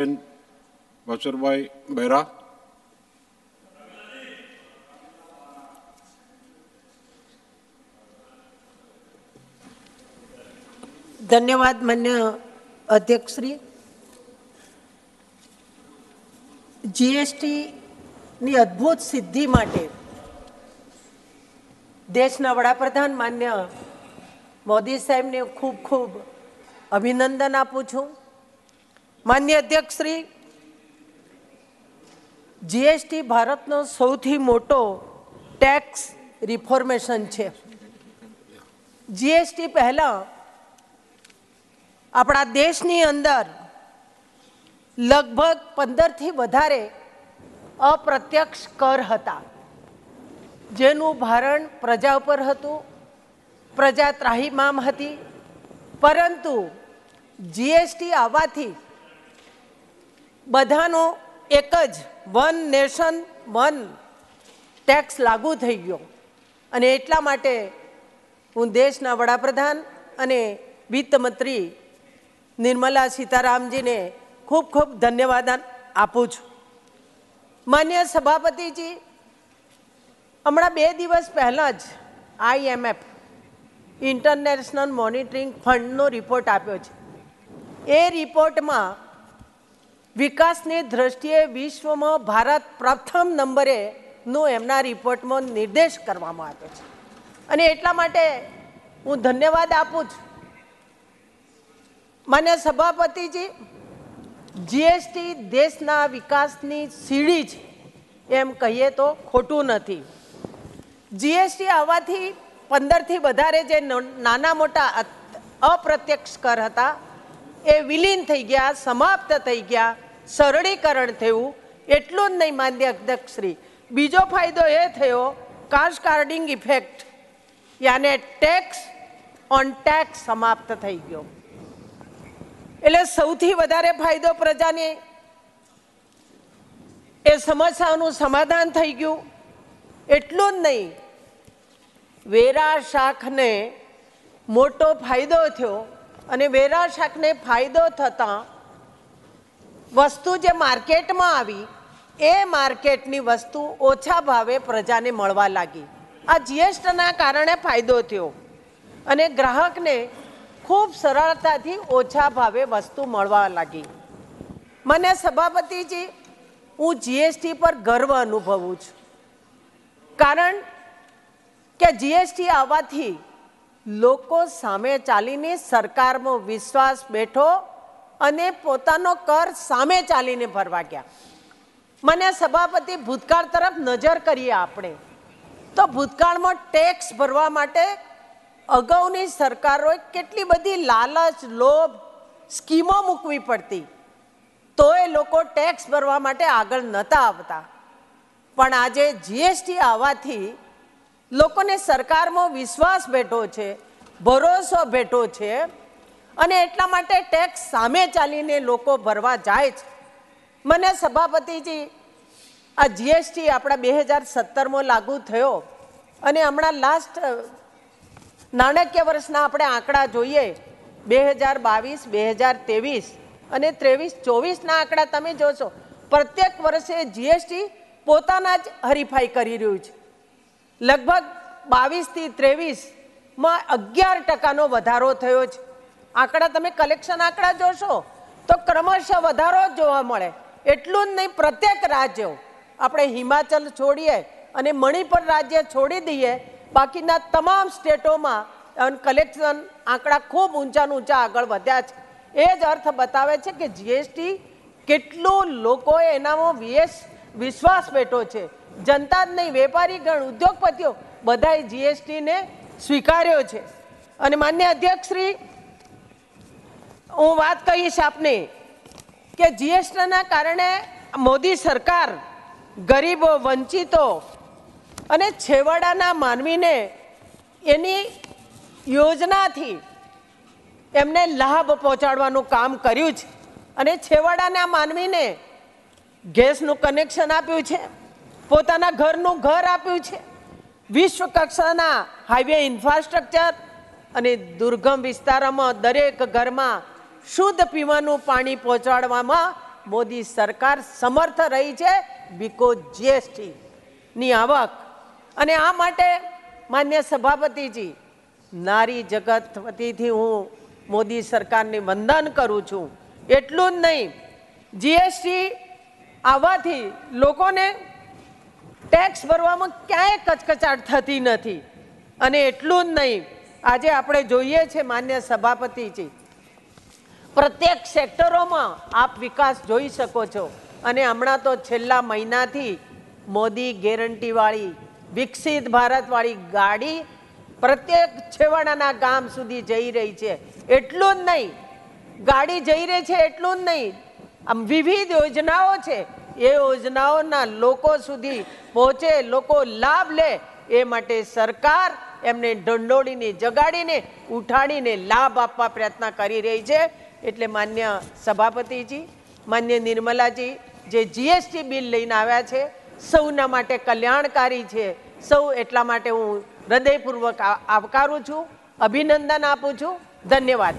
વાસરભાઈ બહેરા ધન્યવાદ માન્ય અધ્યક્ષશ્રી જીએસટીની અદ્ભુત સિદ્ધિ માટે દેશના વડાપ્રધાન માન્ય મોદી સાહેબને ખૂબ ખૂબ અભિનંદન આપું છું માન્ય અધ્યક્ષશ્રી જીએસટી ભારતનો સૌથી મોટો ટેક્સ રિફોર્મેશન છે જીએસટી પહેલાં આપણા દેશની અંદર લગભગ પંદરથી વધારે અપ્રત્યક્ષ કર હતા જેનું ભારણ પ્રજા ઉપર હતું પ્રજા ત્રાહીમામ હતી પરંતુ જીએસટી આવવાથી બધાનો એક જ વન નેશન વન ટેક્સ લાગુ થઈ ગયો અને એટલા માટે હું દેશના વડાપ્રધાન અને વિત્તમંત્રી નિર્મલા સીતારામજીને ખૂબ ખૂબ ધન્યવાદ આપું છું માન્ય સભાપતિજી હમણાં બે દિવસ પહેલાં જ આઈએમએફ ઇન્ટરનેશનલ મોનિટરિંગ ફંડનો રિપોર્ટ આપ્યો છે એ રિપોર્ટમાં વિકાસની દ્રષ્ટિએ વિશ્વમાં ભારત પ્રથમ નંબરે નો એમના રિપોર્ટમાં નિર્દેશ કરવામાં આવ્યો છે અને એટલા માટે હું ધન્યવાદ આપું છું માન્ય સભાપતિજી જીએસટી દેશના વિકાસની સીડી છે એમ કહીએ તો ખોટું નથી જીએસટી આવવાથી પંદરથી વધારે જે નાના મોટા અપ્રત્યક્ષ કર હતા એ વિલીન થઈ ગયા સમાપ્ત થઈ ગયા સરળીકરણ થયું એટલું જ નહીં માન્ય અધ્યક્ષશ્રી બીજો ફાયદો એ થયો કાસ્ટ કાર્ડિંગ ઇફેક્ટ યાને ટેક્સ ઓન ટેક્સ સમાપ્ત થઈ ગયો એટલે સૌથી વધારે ફાયદો પ્રજાને એ સમસ્યાનું સમાધાન થઈ ગયું એટલું જ નહીં વેરા શાખને મોટો ફાયદો થયો અને વેરા શાખને ફાયદો થતાં વસ્તુ જે માર્કેટમાં આવી એ માર્કેટની વસ્તુ ઓછા ભાવે પ્રજાને મળવા લાગી આ જીએસટીના કારણે ફાયદો થયો અને ગ્રાહકને ખૂબ સરળતાથી ઓછા ભાવે વસ્તુ મળવા લાગી મને સભાપતિજી હું જીએસટી પર ગર્વ અનુભવું છું કારણ કે જીએસટી આવવાથી લોકો સામે ચાલીને સરકારમાં વિશ્વાસ બેઠો અને પોતાનો કર સામે ચાલીને ભરવા ગયા મને સભાપતિ ભૂતકાળ તરફ નજર કરીએ આપણે તો ભૂતકાળમાં ટેક્સ ભરવા માટે અગાઉની સરકારોએ કેટલી બધી લાલચ લોભ સ્કીમો મૂકવી પડતી તો એ લોકો ટેક્સ ભરવા માટે આગળ નહોતા આવતા પણ આજે જીએસટી આવવાથી લોકોને સરકારમાં વિશ્વાસ બેઠો છે ભરોસો બેઠો છે અને એટલા માટે ટેક્સ સામે ચાલીને લોકો ભરવા જાય છે મને સભાપતિજી આ જીએસટી આપણા બે હજાર સત્તરમાં લાગુ થયો અને હમણાં લાસ્ટ નાણાકીય વર્ષના આપણે આંકડા જોઈએ બે હજાર બાવીસ બે હજાર ત્રેવીસ અને ત્રેવીસ ચોવીસના આંકડા તમે જોશો પ્રત્યેક વર્ષે જીએસટી પોતાના જ હરીફાઈ કરી રહ્યું છે લગભગ બાવીસથી ત્રેવીસમાં અગિયાર ટકાનો વધારો થયો છે આંકડા તમે કલેક્શન આંકડા જોશો તો ક્રમશઃ વધારો જ જોવા મળે એટલું જ નહીં પ્રત્યેક રાજ્યો આપણે હિમાચલ છોડીએ અને મણિપુર રાજ્ય છોડી દઈએ બાકીના તમામ સ્ટેટોમાં કલેક્શન આંકડા ખૂબ ઊંચા ઊંચા આગળ વધ્યા છે એ જ અર્થ બતાવે છે કે જીએસટી કેટલું લોકોએ એનામાં વીએસ વિશ્વાસ બેઠો છે જનતા જ નહીં વેપારી ગણ ઉદ્યોગપતિઓ બધાએ જીએસટીને સ્વીકાર્યો છે અને માન્ય અધ્યક્ષશ્રી હું વાત કહીશ આપને કે જીએસટીના કારણે મોદી સરકાર ગરીબો વંચિતો અને છેવાડાના માનવીને એની યોજનાથી એમને લાભ પહોંચાડવાનું કામ કર્યું છે અને છેવાડાના માનવીને ગેસનું કનેક્શન આપ્યું છે પોતાના ઘરનું ઘર આપ્યું છે વિશ્વ કક્ષાના હાઈવે ઇન્ફ્રાસ્ટ્રક્ચર અને દુર્ગમ વિસ્તારોમાં દરેક ઘરમાં શુદ્ધ પીવાનું પાણી પહોંચાડવામાં મોદી સરકાર સમર્થ રહી છે બિકોઝ જીએસટીની આવક અને આ માટે માન્ય સભાપતિજી નારી જગત વતીથી હું મોદી સરકારને વંદન કરું છું એટલું જ નહીં જીએસટી આવવાથી લોકોને ટેક્સ ભરવામાં ક્યાંય કચકચાટ થતી નથી અને એટલું જ નહીં આજે આપણે જોઈએ છે માન્ય સભાપતિજી પ્રત્યેક સેક્ટરોમાં આપ વિકાસ જોઈ શકો છો અને હમણાં તો છેલ્લા મહિનાથી મોદી ગેરંટીવાળી વિકસિત ભારતવાળી ગાડી પ્રત્યેક છેવાડાના ગામ સુધી જઈ રહી છે એટલું જ નહીં ગાડી જઈ રહી છે એટલું જ નહીં આમ વિવિધ યોજનાઓ છે એ યોજનાઓના લોકો સુધી પહોંચે લોકો લાભ લે એ માટે સરકાર એમને ઢંડોળીને જગાડીને ઉઠાડીને લાભ આપવા પ્રયત્ન કરી રહી છે એટલે માન્ય સભાપતિજી માન્ય નિર્મલાજી જે જીએસટી બિલ લઈને આવ્યા છે સૌના માટે કલ્યાણકારી છે સૌ એટલા માટે હું હૃદયપૂર્વક આવકારું છું અભિનંદન આપું છું ધન્યવાદ